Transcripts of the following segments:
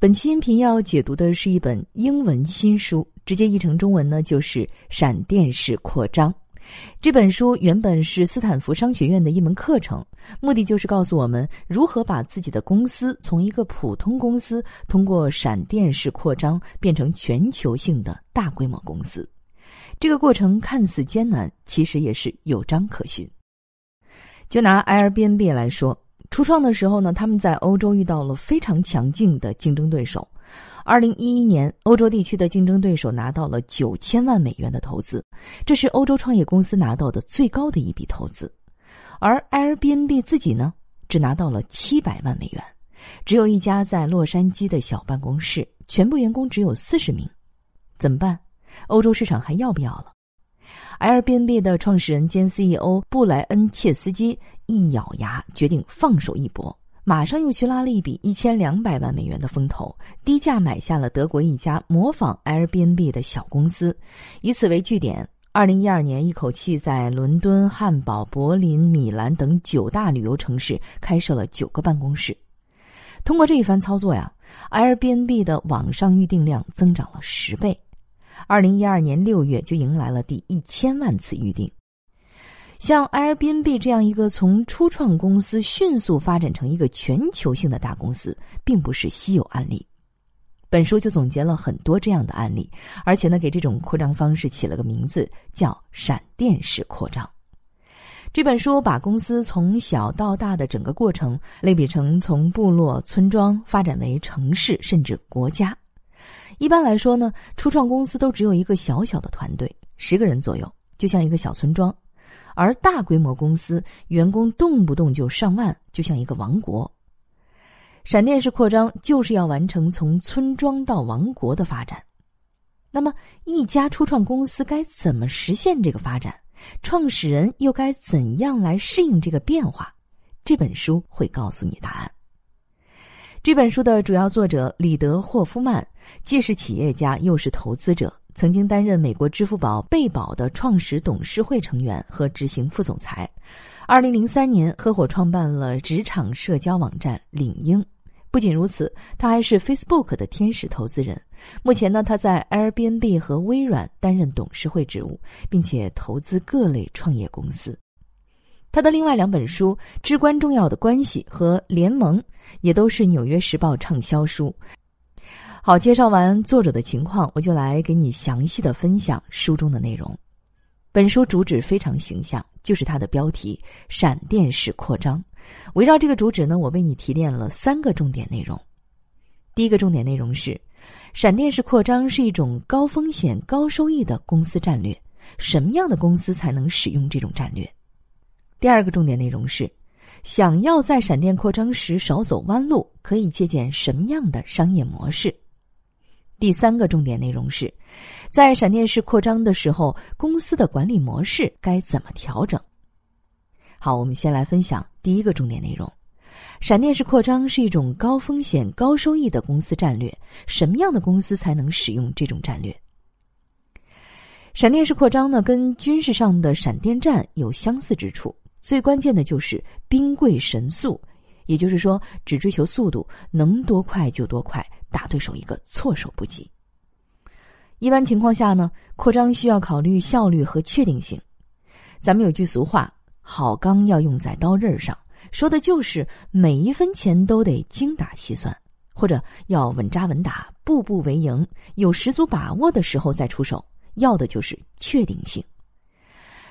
本期音频要解读的是一本英文新书，直接译成中文呢就是《闪电式扩张》。这本书原本是斯坦福商学院的一门课程，目的就是告诉我们如何把自己的公司从一个普通公司，通过闪电式扩张变成全球性的大规模公司。这个过程看似艰难，其实也是有章可循。就拿 Airbnb 来说。初创的时候呢，他们在欧洲遇到了非常强劲的竞争对手。二零一一年，欧洲地区的竞争对手拿到了九千万美元的投资，这是欧洲创业公司拿到的最高的一笔投资。而 Airbnb 自己呢，只拿到了七百万美元，只有一家在洛杉矶的小办公室，全部员工只有四十名。怎么办？欧洲市场还要不要了？Airbnb 的创始人兼 CEO 布莱恩切斯基一咬牙，决定放手一搏，马上又去拉了一笔一千两百万美元的风投，低价买下了德国一家模仿 Airbnb 的小公司，以此为据点。二零一二年，一口气在伦敦、汉堡、柏林、米兰等九大旅游城市开设了九个办公室。通过这一番操作呀，Airbnb 的网上预订量增长了十倍。二零一二年六月就迎来了第一千万次预订。像 Airbnb 这样一个从初创公司迅速发展成一个全球性的大公司，并不是稀有案例。本书就总结了很多这样的案例，而且呢，给这种扩张方式起了个名字，叫“闪电式扩张”。这本书把公司从小到大的整个过程类比成从部落、村庄发展为城市，甚至国家。一般来说呢，初创公司都只有一个小小的团队，十个人左右，就像一个小村庄；而大规模公司员工动不动就上万，就像一个王国。闪电式扩张就是要完成从村庄到王国的发展。那么，一家初创公司该怎么实现这个发展？创始人又该怎样来适应这个变化？这本书会告诉你答案。这本书的主要作者李德霍夫曼。既是企业家又是投资者，曾经担任美国支付宝贝宝的创始董事会成员和执行副总裁。二零零三年，合伙创办了职场社交网站领英。不仅如此，他还是 Facebook 的天使投资人。目前呢，他在 Airbnb 和微软担任董事会职务，并且投资各类创业公司。他的另外两本书《至关重要的关系》和《联盟》也都是《纽约时报》畅销书。好，介绍完作者的情况，我就来给你详细的分享书中的内容。本书主旨非常形象，就是它的标题“闪电式扩张”。围绕这个主旨呢，我为你提炼了三个重点内容。第一个重点内容是：闪电式扩张是一种高风险高收益的公司战略。什么样的公司才能使用这种战略？第二个重点内容是：想要在闪电扩张时少走弯路，可以借鉴什么样的商业模式？第三个重点内容是，在闪电式扩张的时候，公司的管理模式该怎么调整？好，我们先来分享第一个重点内容：闪电式扩张是一种高风险高收益的公司战略。什么样的公司才能使用这种战略？闪电式扩张呢，跟军事上的闪电战有相似之处。最关键的就是兵贵神速，也就是说，只追求速度，能多快就多快。打对手一个措手不及。一般情况下呢，扩张需要考虑效率和确定性。咱们有句俗话：“好钢要用在刀刃上”，说的就是每一分钱都得精打细算，或者要稳扎稳打、步步为营，有十足把握的时候再出手，要的就是确定性。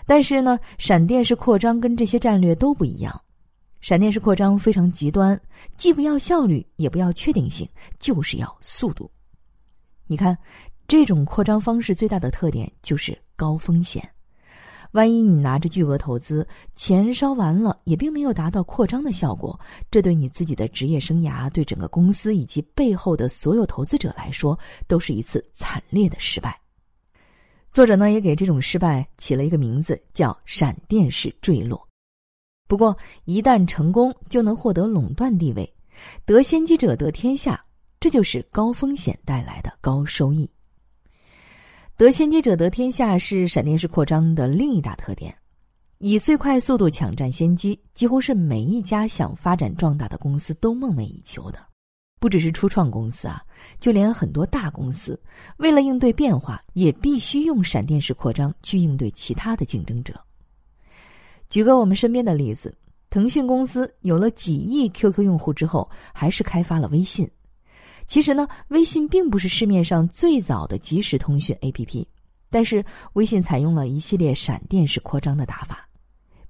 但是呢，闪电式扩张跟这些战略都不一样。闪电式扩张非常极端，既不要效率，也不要确定性，就是要速度。你看，这种扩张方式最大的特点就是高风险。万一你拿着巨额投资，钱烧完了，也并没有达到扩张的效果，这对你自己的职业生涯、对整个公司以及背后的所有投资者来说，都是一次惨烈的失败。作者呢，也给这种失败起了一个名字，叫“闪电式坠落”。不过，一旦成功，就能获得垄断地位，得先机者得天下。这就是高风险带来的高收益。得先机者得天下是闪电式扩张的另一大特点，以最快速度抢占先机，几乎是每一家想发展壮大的公司都梦寐以求的。不只是初创公司啊，就连很多大公司，为了应对变化，也必须用闪电式扩张去应对其他的竞争者。举个我们身边的例子，腾讯公司有了几亿 QQ 用户之后，还是开发了微信。其实呢，微信并不是市面上最早的即时通讯 APP，但是微信采用了一系列闪电式扩张的打法。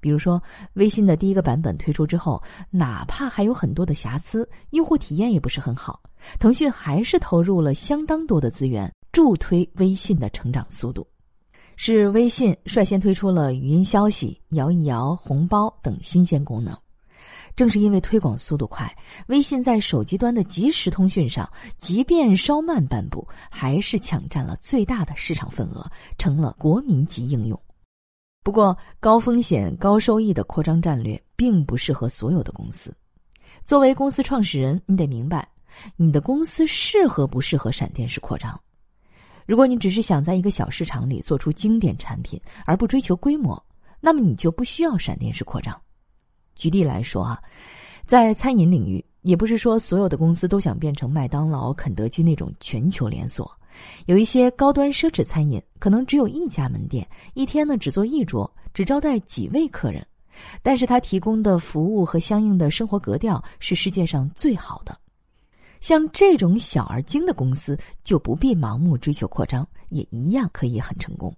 比如说，微信的第一个版本推出之后，哪怕还有很多的瑕疵，用户体验也不是很好，腾讯还是投入了相当多的资源，助推微信的成长速度。是微信率先推出了语音消息、摇一摇、红包等新鲜功能。正是因为推广速度快，微信在手机端的即时通讯上，即便稍慢半步，还是抢占了最大的市场份额，成了国民级应用。不过，高风险高收益的扩张战略并不适合所有的公司。作为公司创始人，你得明白，你的公司适合不适合闪电式扩张。如果你只是想在一个小市场里做出经典产品，而不追求规模，那么你就不需要闪电式扩张。举例来说啊，在餐饮领域，也不是说所有的公司都想变成麦当劳、肯德基那种全球连锁。有一些高端奢侈餐饮，可能只有一家门店，一天呢只做一桌，只招待几位客人，但是他提供的服务和相应的生活格调是世界上最好的。像这种小而精的公司，就不必盲目追求扩张，也一样可以很成功。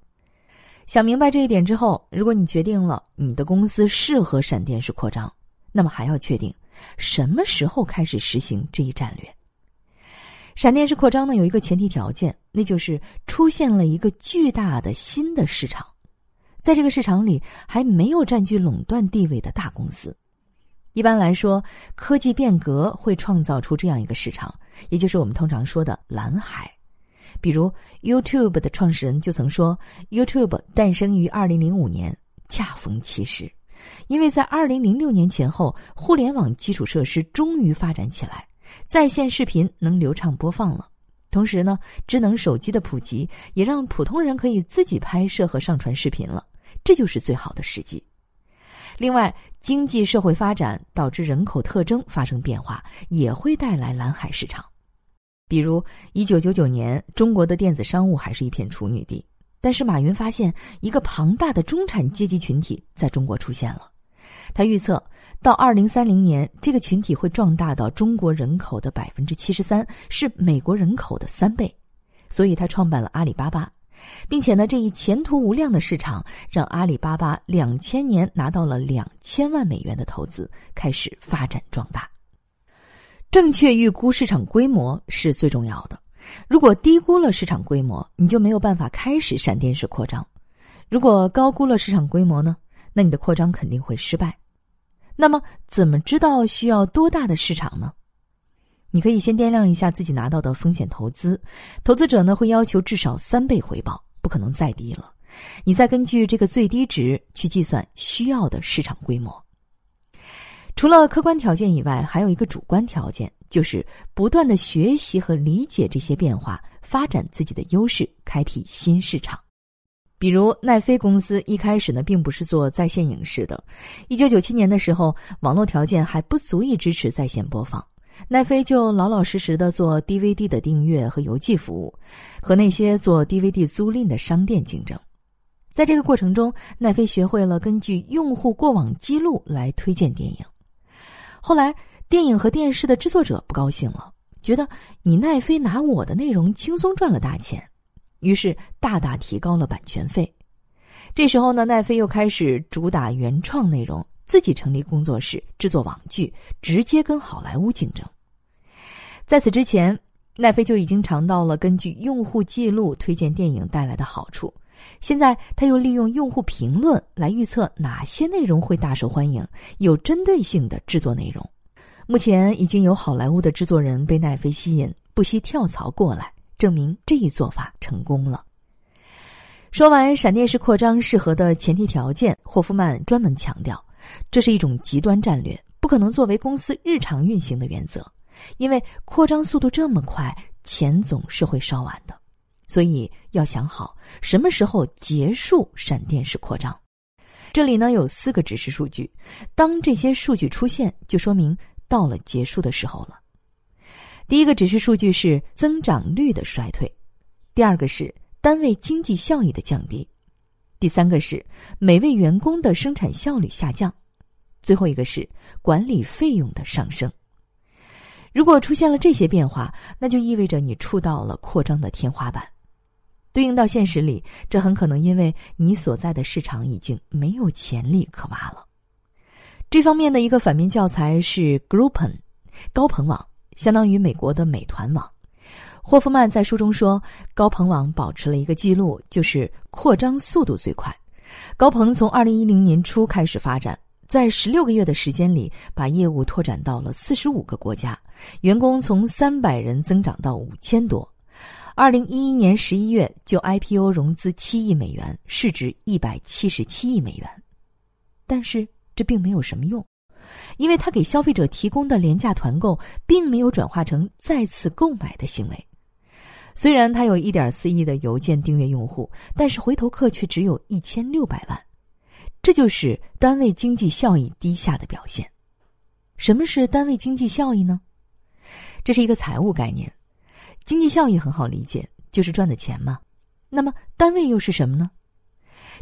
想明白这一点之后，如果你决定了你的公司适合闪电式扩张，那么还要确定什么时候开始实行这一战略。闪电式扩张呢，有一个前提条件，那就是出现了一个巨大的新的市场，在这个市场里还没有占据垄断地位的大公司。一般来说，科技变革会创造出这样一个市场，也就是我们通常说的蓝海。比如，YouTube 的创始人就曾说，YouTube 诞生于二零零五年，恰逢其时，因为在二零零六年前后，互联网基础设施终于发展起来，在线视频能流畅播放了。同时呢，智能手机的普及也让普通人可以自己拍摄和上传视频了，这就是最好的时机。另外，经济社会发展导致人口特征发生变化，也会带来蓝海市场。比如，一九九九年，中国的电子商务还是一片处女地，但是马云发现一个庞大的中产阶级群体在中国出现了。他预测到二零三零年，这个群体会壮大到中国人口的百分之七十三，是美国人口的三倍，所以他创办了阿里巴巴。并且呢，这一前途无量的市场让阿里巴巴两千年拿到了两千万美元的投资，开始发展壮大。正确预估市场规模是最重要的。如果低估了市场规模，你就没有办法开始闪电式扩张；如果高估了市场规模呢，那你的扩张肯定会失败。那么，怎么知道需要多大的市场呢？你可以先掂量一下自己拿到的风险投资，投资者呢会要求至少三倍回报，不可能再低了。你再根据这个最低值去计算需要的市场规模。除了客观条件以外，还有一个主观条件，就是不断的学习和理解这些变化，发展自己的优势，开辟新市场。比如奈飞公司一开始呢并不是做在线影视的，一九九七年的时候，网络条件还不足以支持在线播放。奈飞就老老实实的做 DVD 的订阅和邮寄服务，和那些做 DVD 租赁的商店竞争。在这个过程中，奈飞学会了根据用户过往记录来推荐电影。后来，电影和电视的制作者不高兴了，觉得你奈飞拿我的内容轻松赚了大钱，于是大大提高了版权费。这时候呢，奈飞又开始主打原创内容，自己成立工作室制作网剧，直接跟好莱坞竞争。在此之前，奈飞就已经尝到了根据用户记录推荐电影带来的好处。现在，他又利用用户评论来预测哪些内容会大受欢迎，有针对性的制作内容。目前已经有好莱坞的制作人被奈飞吸引，不惜跳槽过来，证明这一做法成功了。说完闪电式扩张适合的前提条件，霍夫曼专门强调，这是一种极端战略，不可能作为公司日常运行的原则，因为扩张速度这么快，钱总是会烧完的，所以要想好什么时候结束闪电式扩张。这里呢有四个指示数据，当这些数据出现，就说明到了结束的时候了。第一个指示数据是增长率的衰退，第二个是。单位经济效益的降低，第三个是每位员工的生产效率下降，最后一个是管理费用的上升。如果出现了这些变化，那就意味着你触到了扩张的天花板。对应到现实里，这很可能因为你所在的市场已经没有潜力可挖了。这方面的一个反面教材是 Groupon，高朋网，相当于美国的美团网。霍夫曼在书中说：“高朋网保持了一个记录，就是扩张速度最快。高朋从二零一零年初开始发展，在十六个月的时间里，把业务拓展到了四十五个国家，员工从三百人增长到五千多。二零一一年十一月就 IPO 融资七亿美元，市值一百七十七亿美元。但是这并没有什么用，因为他给消费者提供的廉价团购，并没有转化成再次购买的行为。”虽然它有一点四亿的邮件订阅用户，但是回头客却只有一千六百万，这就是单位经济效益低下的表现。什么是单位经济效益呢？这是一个财务概念。经济效益很好理解，就是赚的钱嘛。那么单位又是什么呢？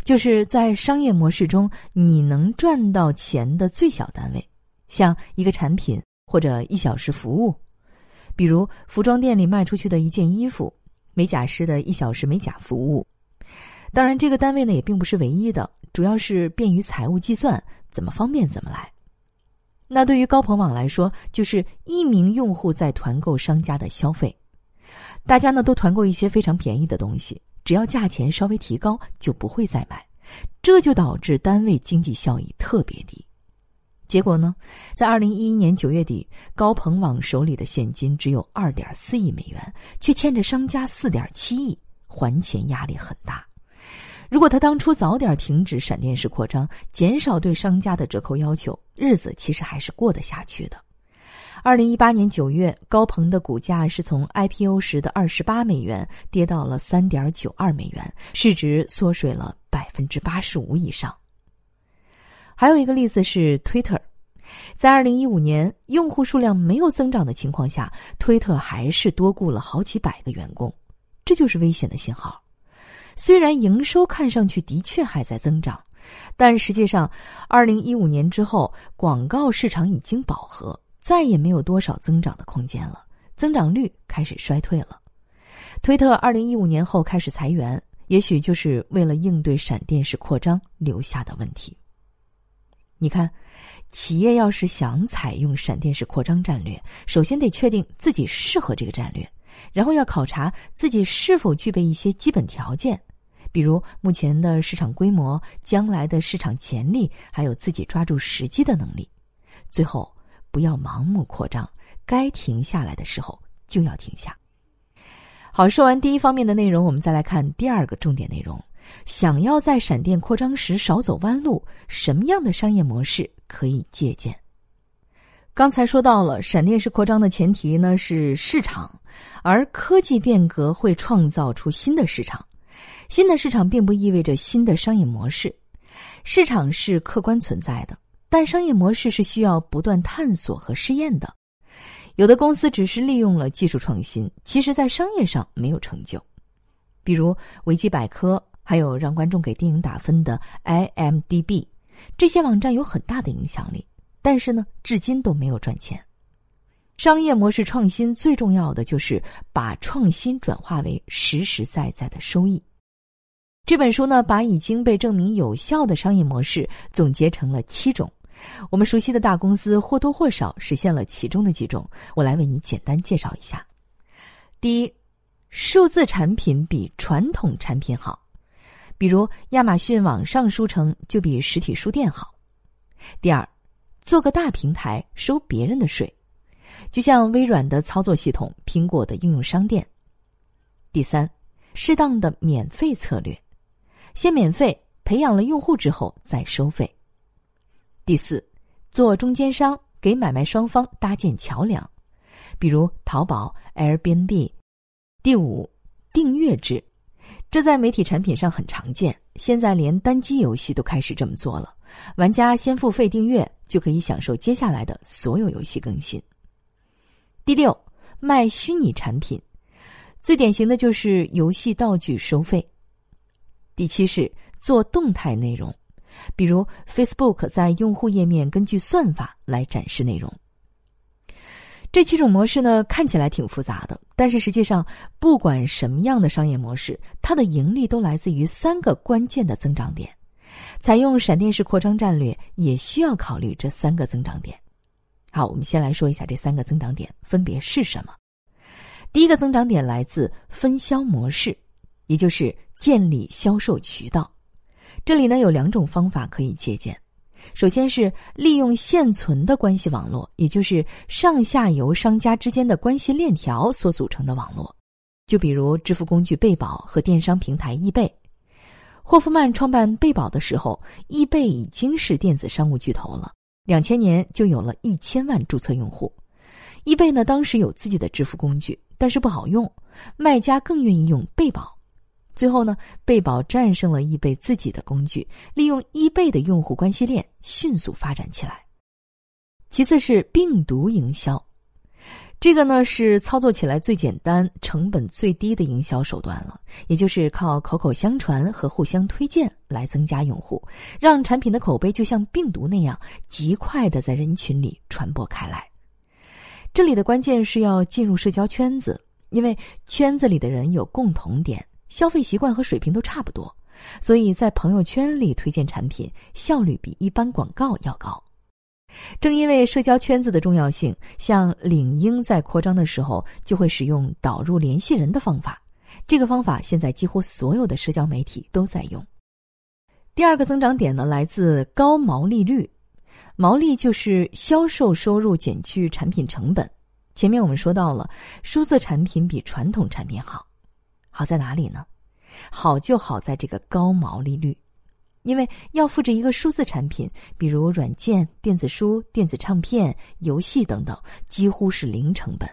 就是在商业模式中，你能赚到钱的最小单位，像一个产品或者一小时服务。比如服装店里卖出去的一件衣服，美甲师的一小时美甲服务。当然，这个单位呢也并不是唯一的，主要是便于财务计算，怎么方便怎么来。那对于高朋网来说，就是一名用户在团购商家的消费。大家呢都团购一些非常便宜的东西，只要价钱稍微提高就不会再买，这就导致单位经济效益特别低。结果呢，在二零一一年九月底，高朋网手里的现金只有二点四亿美元，却欠着商家四点七亿，还钱压力很大。如果他当初早点停止闪电式扩张，减少对商家的折扣要求，日子其实还是过得下去的。二零一八年九月，高朋的股价是从 IPO 时的二十八美元跌到了三点九二美元，市值缩水了百分之八十五以上。还有一个例子是 Twitter，在二零一五年用户数量没有增长的情况下推特还是多雇了好几百个员工，这就是危险的信号。虽然营收看上去的确还在增长，但实际上，二零一五年之后广告市场已经饱和，再也没有多少增长的空间了，增长率开始衰退了。推特二零一五年后开始裁员，也许就是为了应对闪电式扩张留下的问题。你看，企业要是想采用闪电式扩张战略，首先得确定自己适合这个战略，然后要考察自己是否具备一些基本条件，比如目前的市场规模、将来的市场潜力，还有自己抓住时机的能力。最后，不要盲目扩张，该停下来的时候就要停下。好，说完第一方面的内容，我们再来看第二个重点内容。想要在闪电扩张时少走弯路，什么样的商业模式可以借鉴？刚才说到了，闪电式扩张的前提呢是市场，而科技变革会创造出新的市场。新的市场并不意味着新的商业模式，市场是客观存在的，但商业模式是需要不断探索和试验的。有的公司只是利用了技术创新，其实，在商业上没有成就，比如维基百科。还有让观众给电影打分的 IMDB，这些网站有很大的影响力，但是呢，至今都没有赚钱。商业模式创新最重要的就是把创新转化为实实在在的收益。这本书呢，把已经被证明有效的商业模式总结成了七种，我们熟悉的大公司或多或少实现了其中的几种。我来为你简单介绍一下：第一，数字产品比传统产品好。比如亚马逊网上书城就比实体书店好。第二，做个大平台收别人的税，就像微软的操作系统、苹果的应用商店。第三，适当的免费策略，先免费培养了用户之后再收费。第四，做中间商给买卖双方搭建桥梁，比如淘宝、Airbnb。第五，订阅制。这在媒体产品上很常见，现在连单机游戏都开始这么做了。玩家先付费订阅，就可以享受接下来的所有游戏更新。第六，卖虚拟产品，最典型的就是游戏道具收费。第七是做动态内容，比如 Facebook 在用户页面根据算法来展示内容。这七种模式呢，看起来挺复杂的，但是实际上，不管什么样的商业模式，它的盈利都来自于三个关键的增长点。采用闪电式扩张战略，也需要考虑这三个增长点。好，我们先来说一下这三个增长点分别是什么。第一个增长点来自分销模式，也就是建立销售渠道。这里呢有两种方法可以借鉴。首先是利用现存的关系网络，也就是上下游商家之间的关系链条所组成的网络，就比如支付工具贝宝和电商平台易贝。霍夫曼创办贝宝的时候，易贝已经是电子商务巨头了，两千年就有了一千万注册用户。易贝呢，当时有自己的支付工具，但是不好用，卖家更愿意用贝宝。最后呢，贝宝战胜了易贝自己的工具，利用易贝的用户关系链迅速发展起来。其次是病毒营销，这个呢是操作起来最简单、成本最低的营销手段了，也就是靠口口相传和互相推荐来增加用户，让产品的口碑就像病毒那样极快的在人群里传播开来。这里的关键是要进入社交圈子，因为圈子里的人有共同点。消费习惯和水平都差不多，所以在朋友圈里推荐产品效率比一般广告要高。正因为社交圈子的重要性，像领英在扩张的时候就会使用导入联系人的方法。这个方法现在几乎所有的社交媒体都在用。第二个增长点呢，来自高毛利率。毛利就是销售收入减去产品成本。前面我们说到了，数字产品比传统产品好。好在哪里呢？好就好在这个高毛利率，因为要复制一个数字产品，比如软件、电子书、电子唱片、游戏等等，几乎是零成本，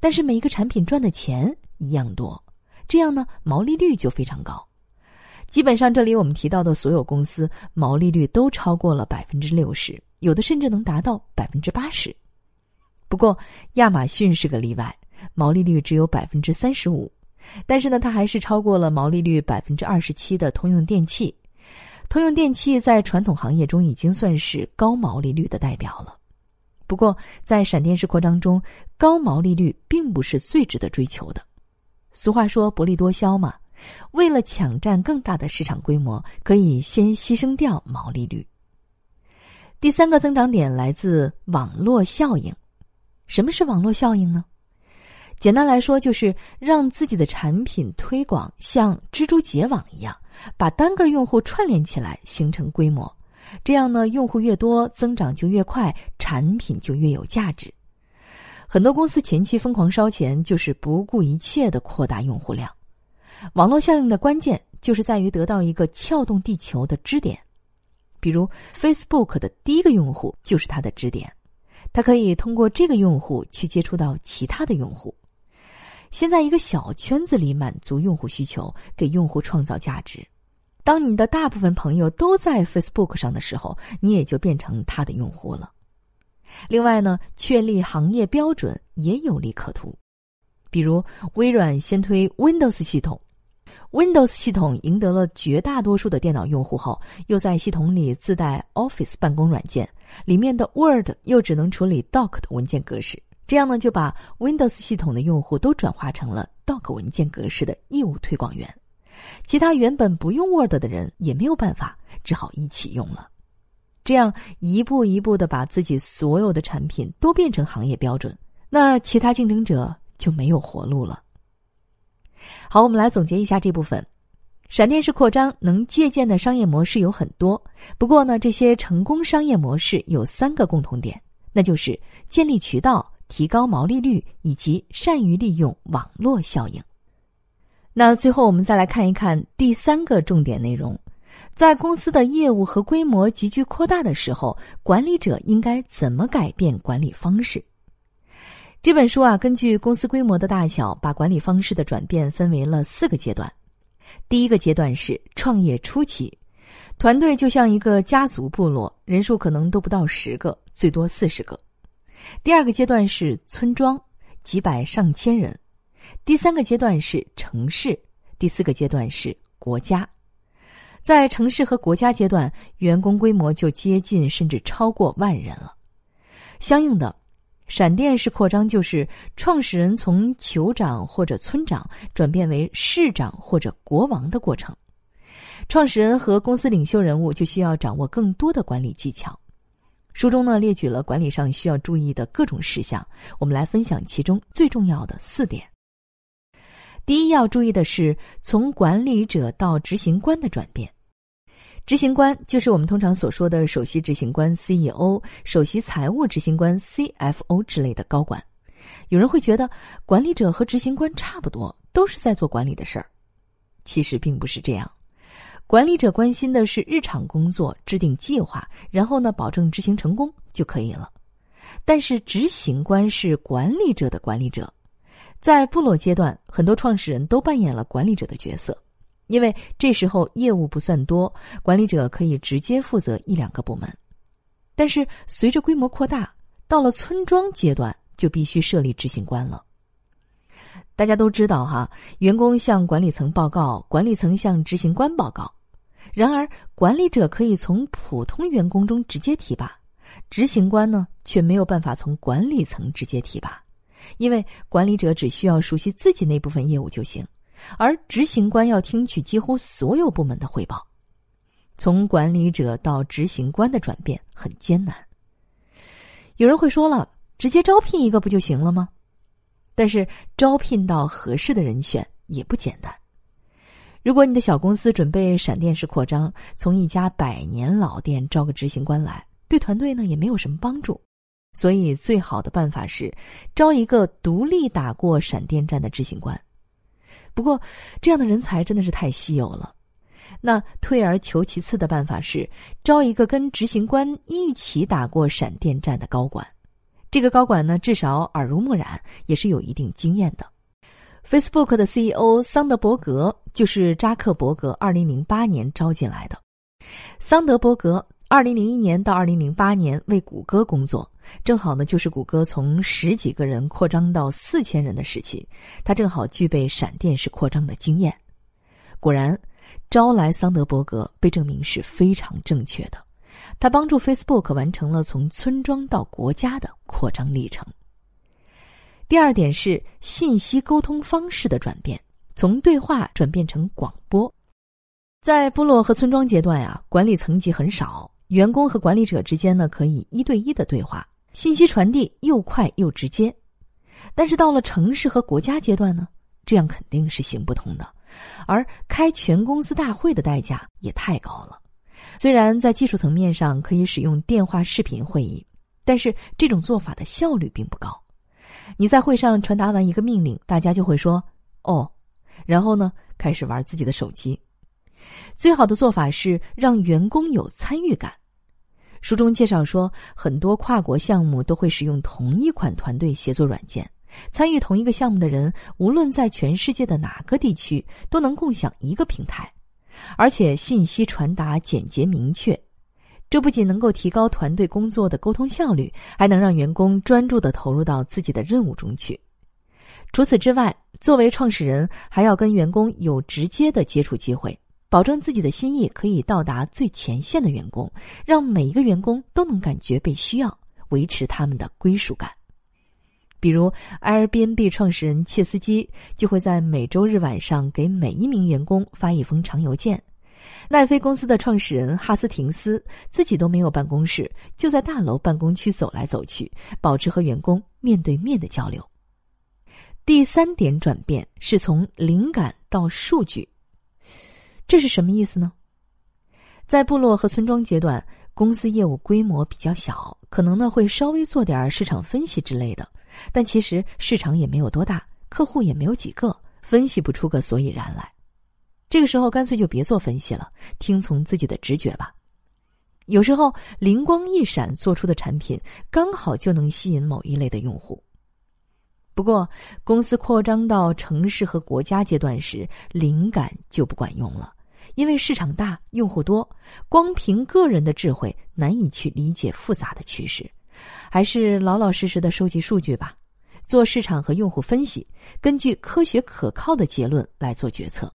但是每一个产品赚的钱一样多，这样呢，毛利率就非常高。基本上，这里我们提到的所有公司毛利率都超过了百分之六十，有的甚至能达到百分之八十。不过，亚马逊是个例外，毛利率只有百分之三十五。但是呢，它还是超过了毛利率百分之二十七的通用电器。通用电器在传统行业中已经算是高毛利率的代表了。不过，在闪电式扩张中，高毛利率并不是最值得追求的。俗话说“薄利多销”嘛，为了抢占更大的市场规模，可以先牺牲掉毛利率。第三个增长点来自网络效应。什么是网络效应呢？简单来说，就是让自己的产品推广像蜘蛛结网一样，把单个用户串联起来，形成规模。这样呢，用户越多，增长就越快，产品就越有价值。很多公司前期疯狂烧钱，就是不顾一切的扩大用户量。网络效应的关键就是在于得到一个撬动地球的支点，比如 Facebook 的第一个用户就是它的支点，它可以通过这个用户去接触到其他的用户。先在一个小圈子里满足用户需求，给用户创造价值。当你的大部分朋友都在 Facebook 上的时候，你也就变成他的用户了。另外呢，确立行业标准也有利可图。比如微软先推 Windows 系统，Windows 系统赢得了绝大多数的电脑用户后，又在系统里自带 Office 办公软件，里面的 Word 又只能处理 DOC 的文件格式。这样呢，就把 Windows 系统的用户都转化成了 DOC 文件格式的义务推广员，其他原本不用 Word 的人也没有办法，只好一起用了。这样一步一步的把自己所有的产品都变成行业标准，那其他竞争者就没有活路了。好，我们来总结一下这部分：闪电式扩张能借鉴的商业模式有很多，不过呢，这些成功商业模式有三个共同点，那就是建立渠道。提高毛利率以及善于利用网络效应。那最后我们再来看一看第三个重点内容，在公司的业务和规模急剧扩大的时候，管理者应该怎么改变管理方式？这本书啊，根据公司规模的大小，把管理方式的转变分为了四个阶段。第一个阶段是创业初期，团队就像一个家族部落，人数可能都不到十个，最多四十个。第二个阶段是村庄，几百上千人；第三个阶段是城市；第四个阶段是国家。在城市和国家阶段，员工规模就接近甚至超过万人了。相应的，闪电式扩张就是创始人从酋长或者村长转变为市长或者国王的过程。创始人和公司领袖人物就需要掌握更多的管理技巧。书中呢列举了管理上需要注意的各种事项，我们来分享其中最重要的四点。第一要注意的是从管理者到执行官的转变，执行官就是我们通常所说的首席执行官 （CEO）、首席财务执行官 （CFO） 之类的高管。有人会觉得管理者和执行官差不多，都是在做管理的事儿，其实并不是这样。管理者关心的是日常工作，制定计划，然后呢，保证执行成功就可以了。但是，执行官是管理者的管理者。在部落阶段，很多创始人都扮演了管理者的角色，因为这时候业务不算多，管理者可以直接负责一两个部门。但是，随着规模扩大，到了村庄阶段，就必须设立执行官了。大家都知道哈，员工向管理层报告，管理层向执行官报告。然而，管理者可以从普通员工中直接提拔，执行官呢却没有办法从管理层直接提拔，因为管理者只需要熟悉自己那部分业务就行，而执行官要听取几乎所有部门的汇报。从管理者到执行官的转变很艰难。有人会说了，直接招聘一个不就行了吗？但是招聘到合适的人选也不简单。如果你的小公司准备闪电式扩张，从一家百年老店招个执行官来，对团队呢也没有什么帮助。所以，最好的办法是招一个独立打过闪电战的执行官。不过，这样的人才真的是太稀有了。那退而求其次的办法是招一个跟执行官一起打过闪电战的高管。这个高管呢，至少耳濡目染，也是有一定经验的。Facebook 的 CEO 桑德伯格就是扎克伯格2008年招进来的。桑德伯格2001年到2008年为谷歌工作，正好呢就是谷歌从十几个人扩张到四千人的时期，他正好具备闪电式扩张的经验。果然，招来桑德伯格被证明是非常正确的，他帮助 Facebook 完成了从村庄到国家的扩张历程。第二点是信息沟通方式的转变，从对话转变成广播。在部落和村庄阶段呀，管理层级很少，员工和管理者之间呢可以一对一的对话，信息传递又快又直接。但是到了城市和国家阶段呢，这样肯定是行不通的，而开全公司大会的代价也太高了。虽然在技术层面上可以使用电话、视频会议，但是这种做法的效率并不高。你在会上传达完一个命令，大家就会说“哦”，然后呢，开始玩自己的手机。最好的做法是让员工有参与感。书中介绍说，很多跨国项目都会使用同一款团队协作软件，参与同一个项目的人，无论在全世界的哪个地区，都能共享一个平台，而且信息传达简洁明确。这不仅能够提高团队工作的沟通效率，还能让员工专注的投入到自己的任务中去。除此之外，作为创始人，还要跟员工有直接的接触机会，保证自己的心意可以到达最前线的员工，让每一个员工都能感觉被需要，维持他们的归属感。比如，Airbnb 创始人切斯基就会在每周日晚上给每一名员工发一封长邮件。奈飞公司的创始人哈斯廷斯自己都没有办公室，就在大楼办公区走来走去，保持和员工面对面的交流。第三点转变是从灵感到数据，这是什么意思呢？在部落和村庄阶段，公司业务规模比较小，可能呢会稍微做点市场分析之类的，但其实市场也没有多大，客户也没有几个，分析不出个所以然来。这个时候干脆就别做分析了，听从自己的直觉吧。有时候灵光一闪做出的产品刚好就能吸引某一类的用户。不过，公司扩张到城市和国家阶段时，灵感就不管用了，因为市场大、用户多，光凭个人的智慧难以去理解复杂的趋势，还是老老实实的收集数据吧，做市场和用户分析，根据科学可靠的结论来做决策。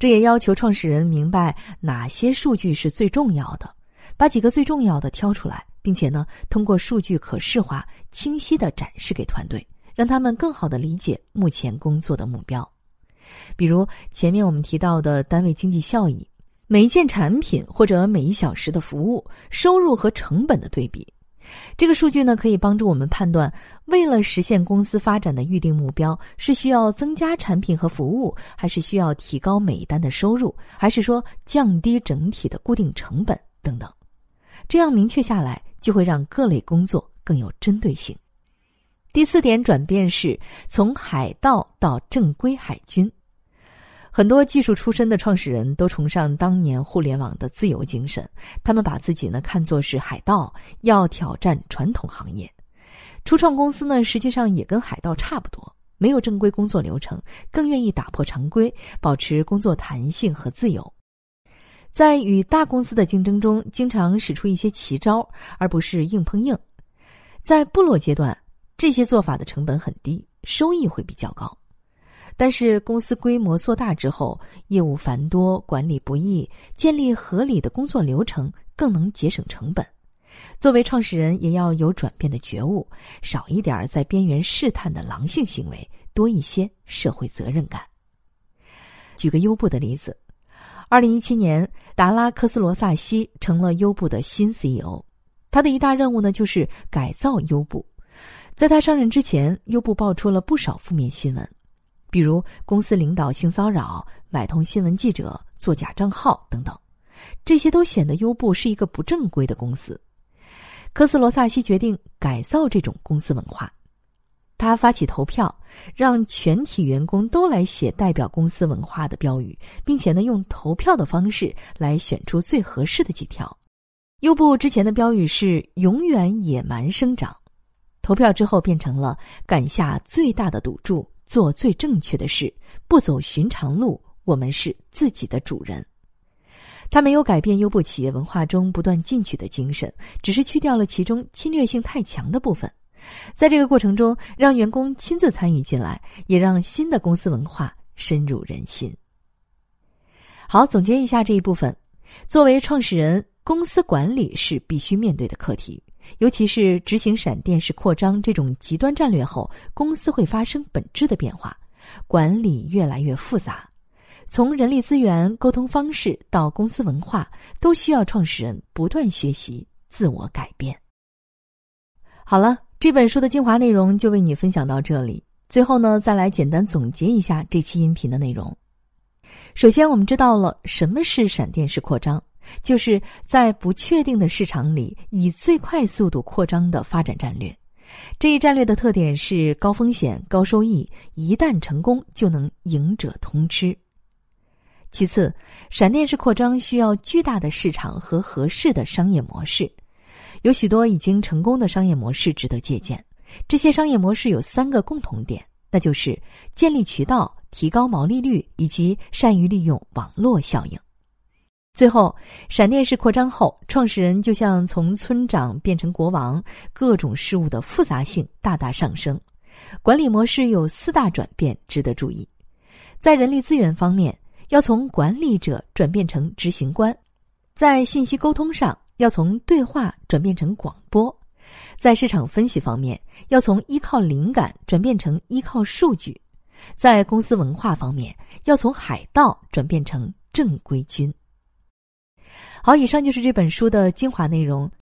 这也要求创始人明白哪些数据是最重要的，把几个最重要的挑出来，并且呢，通过数据可视化清晰的展示给团队，让他们更好的理解目前工作的目标。比如前面我们提到的单位经济效益，每一件产品或者每一小时的服务收入和成本的对比。这个数据呢，可以帮助我们判断，为了实现公司发展的预定目标，是需要增加产品和服务，还是需要提高每一单的收入，还是说降低整体的固定成本等等。这样明确下来，就会让各类工作更有针对性。第四点转变是从海盗到正规海军。很多技术出身的创始人都崇尚当年互联网的自由精神，他们把自己呢看作是海盗，要挑战传统行业。初创公司呢实际上也跟海盗差不多，没有正规工作流程，更愿意打破常规，保持工作弹性和自由。在与大公司的竞争中，经常使出一些奇招，而不是硬碰硬。在部落阶段，这些做法的成本很低，收益会比较高。但是公司规模做大之后，业务繁多，管理不易，建立合理的工作流程更能节省成本。作为创始人，也要有转变的觉悟，少一点儿在边缘试探的狼性行为，多一些社会责任感。举个优步的例子，二零一七年，达拉科斯罗萨西成了优步的新 CEO，他的一大任务呢就是改造优步。在他上任之前，优步爆出了不少负面新闻。比如公司领导性骚扰、买通新闻记者、作假账号等等，这些都显得优步是一个不正规的公司。科斯罗萨西决定改造这种公司文化，他发起投票，让全体员工都来写代表公司文化的标语，并且呢用投票的方式来选出最合适的几条。优步之前的标语是“永远野蛮生长”，投票之后变成了“敢下最大的赌注”。做最正确的事，不走寻常路。我们是自己的主人。他没有改变优步企业文化中不断进取的精神，只是去掉了其中侵略性太强的部分。在这个过程中，让员工亲自参与进来，也让新的公司文化深入人心。好，总结一下这一部分：作为创始人，公司管理是必须面对的课题。尤其是执行闪电式扩张这种极端战略后，公司会发生本质的变化，管理越来越复杂，从人力资源、沟通方式到公司文化，都需要创始人不断学习、自我改变。好了，这本书的精华内容就为你分享到这里。最后呢，再来简单总结一下这期音频的内容。首先，我们知道了什么是闪电式扩张。就是在不确定的市场里以最快速度扩张的发展战略，这一战略的特点是高风险、高收益，一旦成功就能赢者通吃。其次，闪电式扩张需要巨大的市场和合适的商业模式，有许多已经成功的商业模式值得借鉴。这些商业模式有三个共同点，那就是建立渠道、提高毛利率以及善于利用网络效应。最后，闪电式扩张后，创始人就像从村长变成国王，各种事务的复杂性大大上升。管理模式有四大转变值得注意：在人力资源方面，要从管理者转变成执行官；在信息沟通上，要从对话转变成广播；在市场分析方面，要从依靠灵感转变成依靠数据；在公司文化方面，要从海盗转变成正规军。好，以上就是这本书的精华内容。